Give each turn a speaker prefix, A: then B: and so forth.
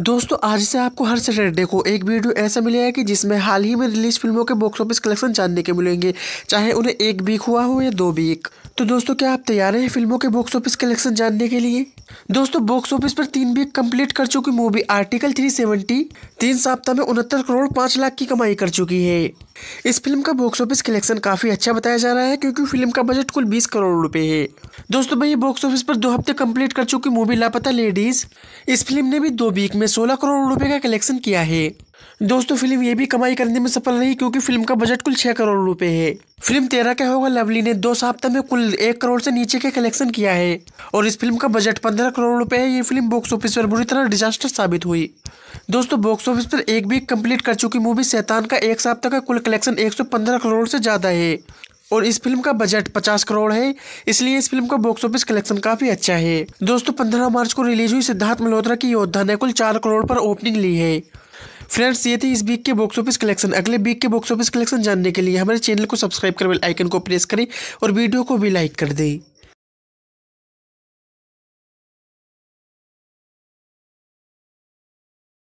A: दोस्तों आज से आपको हर सैटरडे को एक वीडियो ऐसा मिलेगा कि जिसमें हाल ही में रिलीज फिल्मों के बॉक्स ऑफिस कलेक्शन जानने के मिलेंगे चाहे उन्हें एक वीक हुआ हो या दो वीक तो दोस्तों क्या आप तैयार हैं फिल्मों के बॉक्स ऑफिस कलेक्शन जानने के लिए दोस्तों बॉक्स ऑफिस पर तीन वीक कंप्लीट कर चुकी मूवी आर्टिकल थ्री सेवेंटी तीन सप्ताह में उनहत्तर करोड़ पाँच लाख की कमाई कर चुकी है इस फिल्म का बॉक्स ऑफिस कलेक्शन काफी अच्छा बताया जा रहा है क्योंकि फिल्म का बजट कुल 20 करोड़ रुपए है दोस्तों भाई बॉक्स ऑफिस पर दो हफ्ते कम्प्लीट कर चुकी मूवी लापता लेडीज इस फिल्म ने भी दो वीक में में 16 करोड़ रुपए का कलेक्शन किया है दोस्तों फिल्म ये भी कमाई करने में सफल रही क्योंकि फिल्म का बजट कुल छह करोड़ रुपए है फिल्म तेरह का होगा लवली ने दो सप्ताह में कुल एक करोड़ से नीचे के कलेक्शन किया है और इस फिल्म का बजट पंद्रह करोड़ रुपए है ये फिल्म बॉक्स ऑफिस पर बुरी तरह डिजास्टर साबित हुई दोस्तों बॉक्स ऑफिस पर एक वीक कम्प्लीट कर चुकी मूवी सैतान का एक सप्ताह का कुल कलेक्शन एक करोड़ से ज्यादा है और इस फिल्म का बजट पचास करोड़ है इसलिए इस फिल्म का बॉक्स ऑफिस कलेक्शन काफी अच्छा है दोस्तों पंद्रह मार्च को रिलीज हुई सिद्धार्थ मल्होत्रा की योद्धा ने कुल चार करोड़ पर ओपनिंग ली है फ्रेंड्स ये थी इस वीक के बॉक्स ऑफिस कलेक्शन अगले वीक के बॉक्स ऑफिस कलेक्शन जानने के लिए हमारे चैनल को सब्सक्राइब कर बेल आइकन को प्रेस करें और वीडियो को भी लाइक कर दें